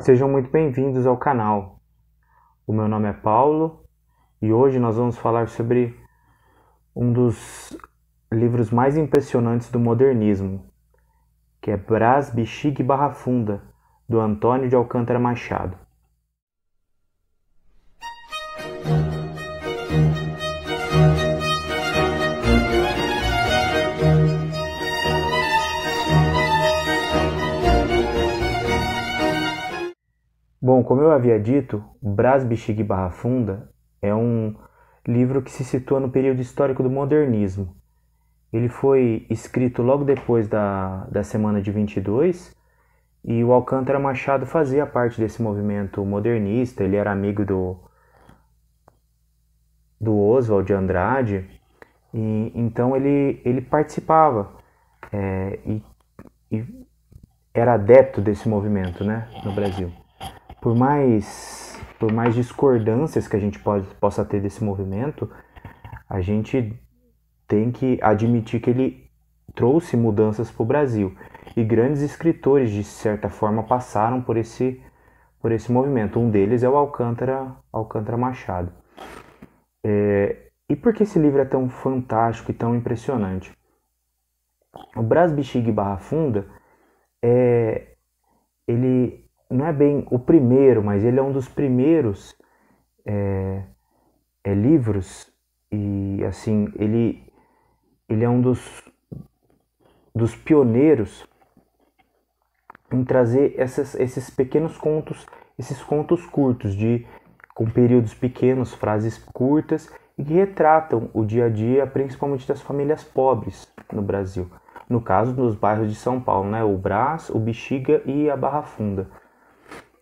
Sejam muito bem-vindos ao canal. O meu nome é Paulo e hoje nós vamos falar sobre um dos livros mais impressionantes do modernismo, que é Brás, Bexiga e Barra Funda, do Antônio de Alcântara Machado. Bom, como eu havia dito, Brás Bixiga e Barra Funda é um livro que se situa no período histórico do modernismo. Ele foi escrito logo depois da, da Semana de 22 e o Alcântara Machado fazia parte desse movimento modernista, ele era amigo do, do Oswald de Andrade, e, então ele, ele participava é, e, e era adepto desse movimento né, no Brasil por mais por mais discordâncias que a gente pode, possa ter desse movimento, a gente tem que admitir que ele trouxe mudanças para o Brasil e grandes escritores de certa forma passaram por esse por esse movimento. Um deles é o Alcântara Alcântara Machado. É, e por que esse livro é tão fantástico e tão impressionante? O Brás Bixiga Barra Funda é ele não é bem o primeiro, mas ele é um dos primeiros é, é, livros e assim ele ele é um dos dos pioneiros em trazer essas, esses pequenos contos, esses contos curtos de com períodos pequenos, frases curtas e que retratam o dia a dia, principalmente das famílias pobres no Brasil. No caso dos bairros de São Paulo, né, o Brás, o Bexiga e a Barra Funda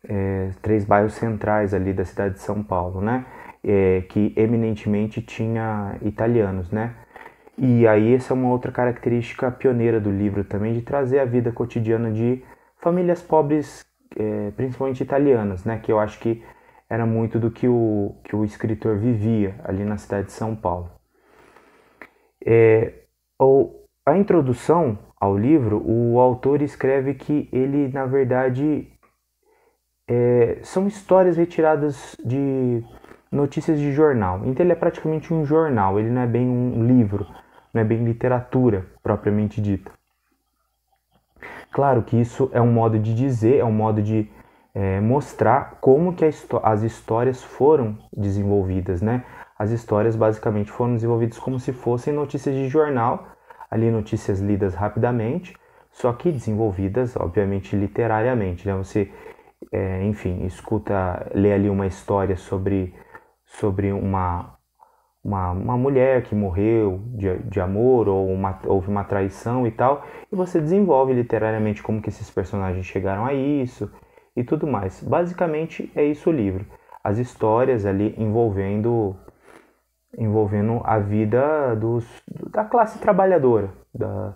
é, três bairros centrais ali da cidade de São Paulo, né? É, que eminentemente tinha italianos, né? E aí essa é uma outra característica pioneira do livro também, de trazer a vida cotidiana de famílias pobres, é, principalmente italianas, né? Que eu acho que era muito do que o, que o escritor vivia ali na cidade de São Paulo. É, ou, a introdução ao livro, o autor escreve que ele, na verdade, é, são histórias retiradas de notícias de jornal. Então ele é praticamente um jornal, ele não é bem um livro, não é bem literatura propriamente dita. Claro que isso é um modo de dizer, é um modo de é, mostrar como que as histórias foram desenvolvidas, né? As histórias basicamente foram desenvolvidas como se fossem notícias de jornal, ali notícias lidas rapidamente, só que desenvolvidas, obviamente, literariamente, né? Você é, enfim, escuta, lê ali uma história sobre, sobre uma, uma, uma mulher que morreu de, de amor ou uma, houve uma traição e tal, e você desenvolve literariamente como que esses personagens chegaram a isso e tudo mais. Basicamente é isso o livro. As histórias ali envolvendo envolvendo a vida dos, da classe trabalhadora, da,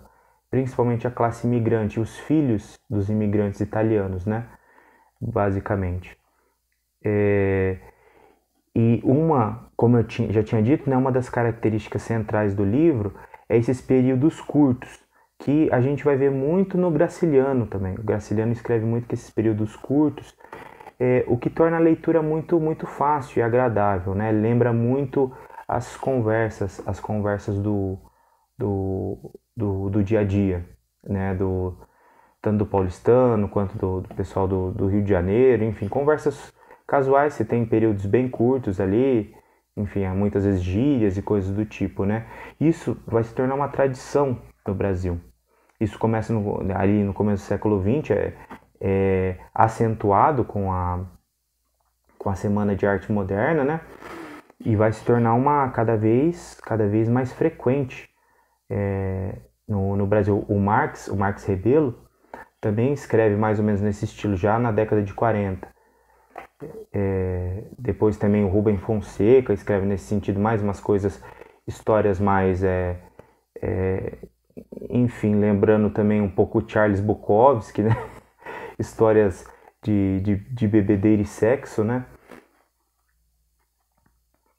principalmente a classe imigrante, os filhos dos imigrantes italianos, né? basicamente. É, e uma, como eu tinha, já tinha dito, né, uma das características centrais do livro é esses períodos curtos, que a gente vai ver muito no Graciliano também. O Graciliano escreve muito que esses períodos curtos, é, o que torna a leitura muito, muito fácil e agradável, né? Lembra muito as conversas, as conversas do, do, do, do dia a dia, né? Do, tanto do paulistano quanto do, do pessoal do, do, Rio de Janeiro, enfim, conversas casuais, se tem períodos bem curtos ali, enfim, há muitas vezes gírias e coisas do tipo, né? Isso vai se tornar uma tradição no Brasil. Isso começa no, ali no começo do século XX, é, é acentuado com a, com a Semana de Arte Moderna, né? E vai se tornar uma cada vez, cada vez mais frequente é, no, no Brasil. O Marx, o Marx Rebelo, também escreve mais ou menos nesse estilo já na década de 40. É, depois também o Rubem Fonseca escreve nesse sentido mais umas coisas, histórias mais, é, é, enfim, lembrando também um pouco Charles Bukowski, né? histórias de, de, de bebedeira e sexo, né?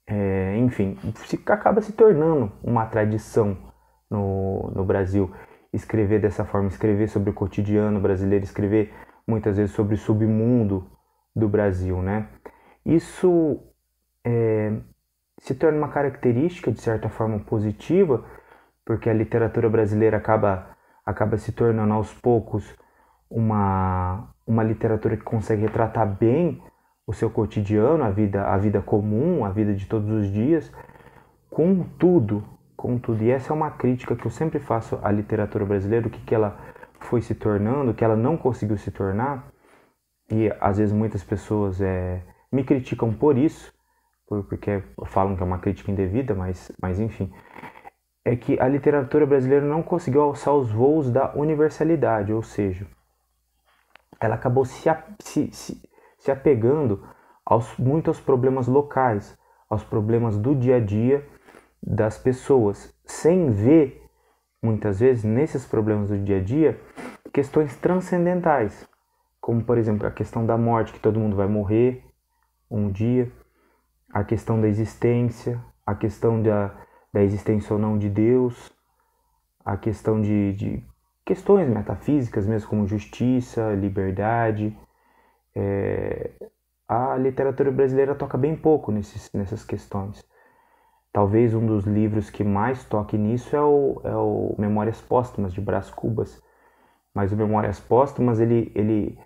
É, enfim, acaba se tornando uma tradição no, no Brasil escrever dessa forma, escrever sobre o cotidiano brasileiro, escrever muitas vezes sobre o submundo do Brasil, né? Isso é, se torna uma característica de certa forma positiva, porque a literatura brasileira acaba acaba se tornando aos poucos uma uma literatura que consegue retratar bem o seu cotidiano, a vida a vida comum, a vida de todos os dias. Contudo, contudo, e essa é uma crítica que eu sempre faço à literatura brasileira, o que, que ela foi se tornando, o que ela não conseguiu se tornar, e às vezes muitas pessoas é, me criticam por isso, porque falam que é uma crítica indevida, mas, mas enfim, é que a literatura brasileira não conseguiu alçar os voos da universalidade, ou seja, ela acabou se, a, se, se, se apegando aos, muito aos problemas locais, aos problemas do dia a dia das pessoas, sem ver, muitas vezes, nesses problemas do dia a dia, questões transcendentais, como, por exemplo, a questão da morte, que todo mundo vai morrer um dia, a questão da existência, a questão da, da existência ou não de Deus, a questão de, de questões metafísicas mesmo, como justiça, liberdade. É, a literatura brasileira toca bem pouco nesses, nessas questões. Talvez um dos livros que mais toque nisso é o, é o Memórias Póstumas, de Brás Cubas. Mas o Memórias Póstumas, ele, ele,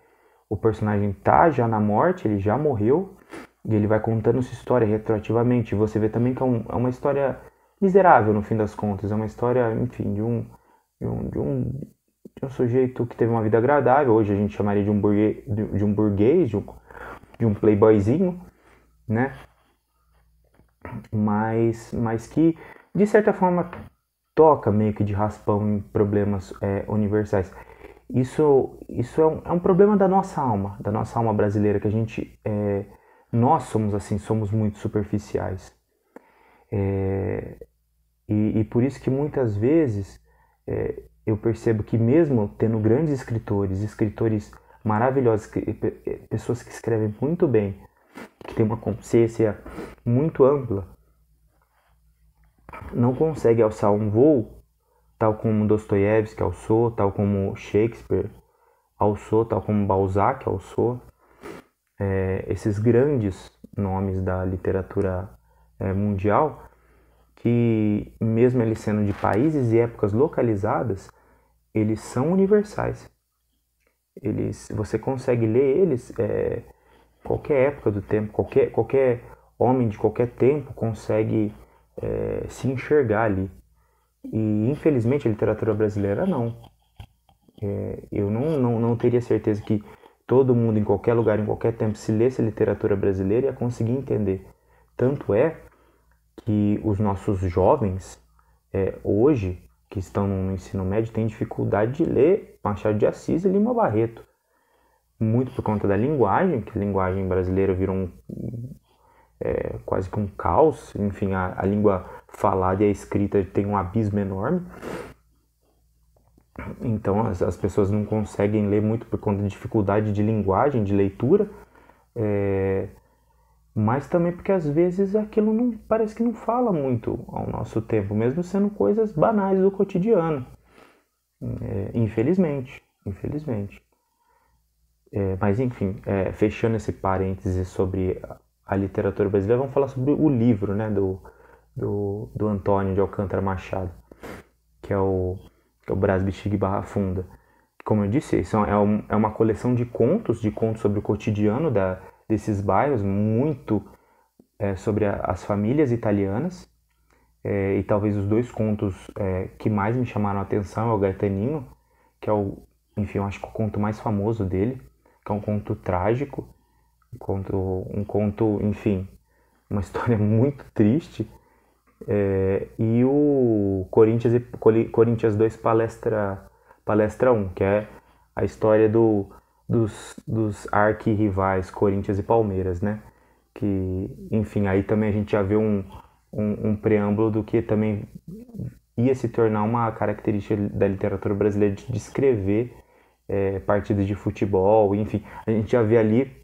o personagem tá já na morte, ele já morreu, e ele vai contando sua história retroativamente. E você vê também que é, um, é uma história miserável, no fim das contas. É uma história, enfim, de um, de um, de um, um sujeito que teve uma vida agradável. Hoje a gente chamaria de um burguês, de um, burguês, de um, de um playboyzinho, né? mas, mas que de certa forma toca meio que de raspão em problemas é, universais. Isso, isso é um, é, um, problema da nossa alma, da nossa alma brasileira, que a gente, é, nós somos assim, somos muito superficiais. É, e, e, por isso que muitas vezes é, eu percebo que mesmo tendo grandes escritores, escritores maravilhosos, é, pessoas que escrevem muito bem, que tem uma consciência muito ampla, não consegue alçar um voo, tal como Dostoiévski alçou, tal como Shakespeare alçou, tal como Balzac alçou, é, esses grandes nomes da literatura é, mundial, que mesmo eles sendo de países e épocas localizadas, eles são universais. Eles, você consegue ler eles é, qualquer época do tempo, qualquer, qualquer homem de qualquer tempo consegue é, se enxergar ali. E infelizmente a literatura brasileira não. É, eu não, não, não teria certeza que todo mundo, em qualquer lugar, em qualquer tempo, se lesse literatura brasileira ia conseguir entender. Tanto é que os nossos jovens, é, hoje, que estão no ensino médio, têm dificuldade de ler Machado de Assis e Lima Barreto muito por conta da linguagem, que a linguagem brasileira virou um, é, quase que um caos. Enfim, a, a língua falada e a escrita tem um abismo enorme. Então as, as, pessoas não conseguem ler muito por conta de dificuldade de linguagem, de leitura, é, mas também porque às vezes aquilo não parece que não fala muito ao nosso tempo, mesmo sendo coisas banais do cotidiano. É, infelizmente, infelizmente. É, mas enfim, é, fechando esse parêntese sobre a, literatura brasileira, vamos falar sobre o livro né, do, do, do Antônio de Alcântara Machado, que é o, que é o Brás Bixiga Barra Funda. Como eu disse, é, um, é uma coleção de contos, de contos sobre o cotidiano da, desses bairros, muito é, sobre a, as famílias italianas. É, e talvez os dois contos é, que mais me chamaram a atenção é o Gaetaninho, que é o, enfim, eu acho que o conto mais famoso dele, que é um conto trágico, um conto, um conto enfim, uma história muito triste. É, e o Corinthians, Corinthians 2 palestra, palestra 1, que é a história do, dos, dos arquirrivais Corinthians e Palmeiras, né? Que, enfim, aí também a gente já vê um, um, um preâmbulo do que também ia se tornar uma característica da literatura brasileira de descrever é, partidas de futebol, enfim, a gente já vê ali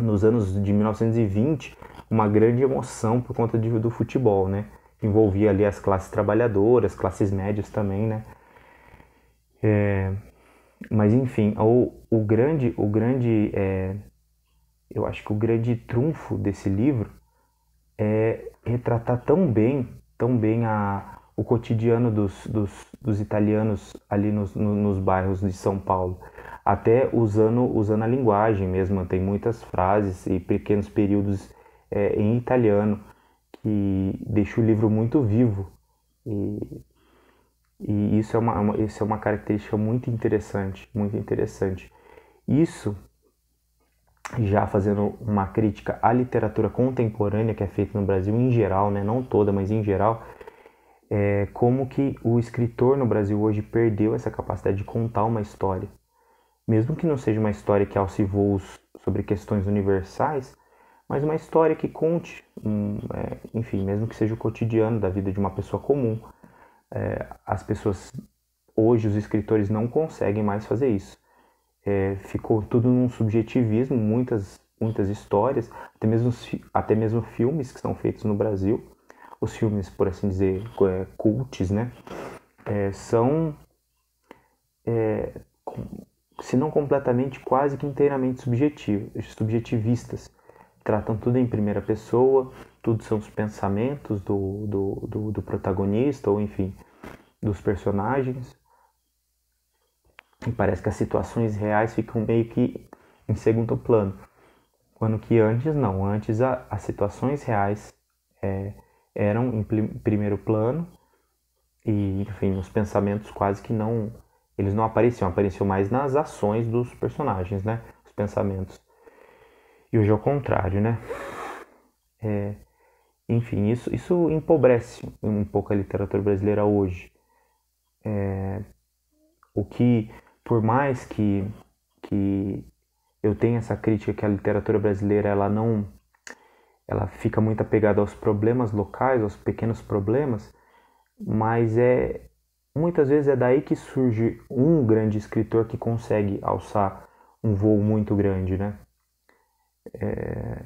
nos anos de 1920 uma grande emoção por conta de, do futebol, né? Envolvia ali as classes trabalhadoras, classes médias também, né? É, mas enfim, o, o grande, o grande, é, eu acho que o grande trunfo desse livro é retratar tão bem, tão bem a, o cotidiano dos, dos, dos italianos ali nos, nos bairros de São Paulo, até usando, usando a linguagem mesmo, tem muitas frases e pequenos períodos é, em italiano que deixa o livro muito vivo e, e isso, é uma, é uma, isso é uma característica muito interessante, muito interessante. Isso, já fazendo uma crítica à literatura contemporânea que é feita no Brasil em geral, né, não toda, mas em geral, é, como que o escritor no Brasil hoje perdeu essa capacidade de contar uma história. Mesmo que não seja uma história que alce voos sobre questões universais, mas uma história que conte, um, é, enfim, mesmo que seja o cotidiano da vida de uma pessoa comum. É, as pessoas, hoje, os escritores não conseguem mais fazer isso. É, ficou tudo num subjetivismo, muitas, muitas histórias, até mesmo, até mesmo filmes que são feitos no Brasil os filmes, por assim dizer, é, cults, né? É, são, é, se não completamente, quase que inteiramente subjetivistas. Tratam tudo em primeira pessoa, tudo são os pensamentos do, do, do, do protagonista, ou enfim, dos personagens. E parece que as situações reais ficam meio que em segundo plano. Quando que antes não, antes a, as situações reais é, eram em primeiro plano e, enfim, os pensamentos quase que não eles não apareciam, apareciam mais nas ações dos personagens, né? Os pensamentos. E hoje é o contrário, né? É, enfim, isso, isso empobrece um pouco a literatura brasileira hoje. É, o que, por mais que, que eu tenha essa crítica que a literatura brasileira ela não ela fica muito apegada aos problemas locais, aos pequenos problemas, mas é muitas vezes é daí que surge um grande escritor que consegue alçar um voo muito grande, né? É,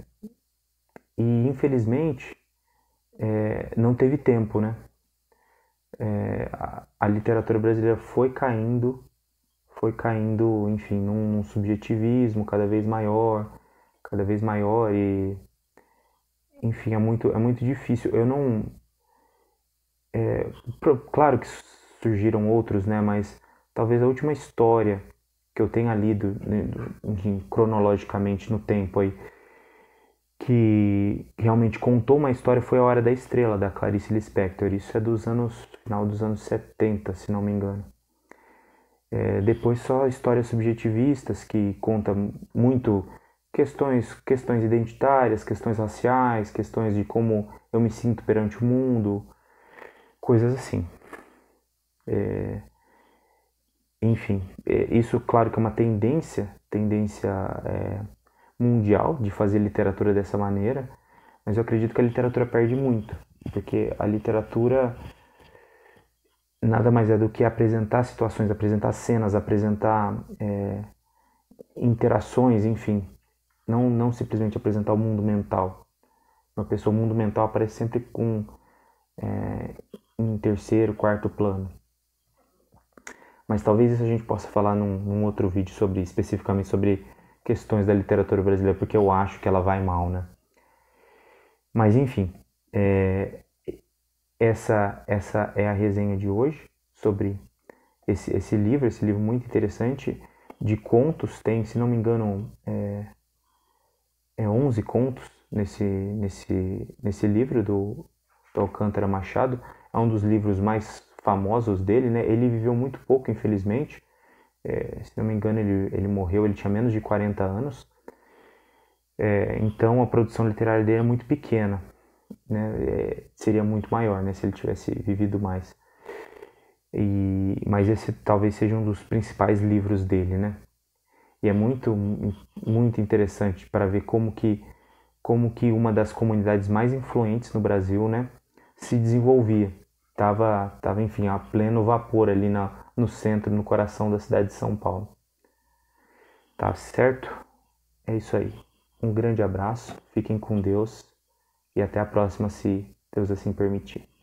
e infelizmente é, não teve tempo, né? É, a, a, literatura brasileira foi caindo, foi caindo, enfim, num, num subjetivismo cada vez maior, cada vez maior e enfim, é muito, é muito difícil. Eu não. É, claro que surgiram outros, né? Mas talvez a última história que eu tenha lido, né, enfim, cronologicamente no tempo aí, que realmente contou uma história foi A Hora da Estrela, da Clarice Lispector. Isso é dos anos. final dos anos 70, se não me engano. É, depois só histórias subjetivistas que conta muito questões, questões identitárias, questões raciais, questões de como eu me sinto perante o mundo, coisas assim. É, enfim, é, isso claro que é uma tendência, tendência é, mundial de fazer literatura dessa maneira, mas eu acredito que a literatura perde muito, porque a literatura nada mais é do que apresentar situações, apresentar cenas, apresentar é, interações, enfim, não, não simplesmente apresentar o mundo mental. Uma pessoa, o mundo mental aparece sempre com é, em terceiro, quarto plano. Mas talvez isso a gente possa falar num, num, outro vídeo sobre especificamente sobre questões da literatura brasileira, porque eu acho que ela vai mal, né? Mas enfim, é, essa essa é a resenha de hoje sobre esse, esse livro, esse livro muito interessante de contos tem, se não me engano, é, é, 11 contos nesse, nesse, nesse livro do, do Alcântara Machado. É um dos livros mais famosos dele, né? Ele viveu muito pouco, infelizmente. É, se não me engano, ele, ele morreu, ele tinha menos de 40 anos. É, então, a produção literária dele é muito pequena. Né? É, seria muito maior né? se ele tivesse vivido mais. E, mas esse talvez seja um dos principais livros dele, né? e é muito muito interessante para ver como que como que uma das comunidades mais influentes no Brasil, né, se desenvolvia. Tava, tava enfim, a pleno vapor ali na, no centro, no coração da cidade de São Paulo. Tá certo? É isso aí. Um grande abraço, fiquem com Deus e até a próxima, se Deus assim permitir.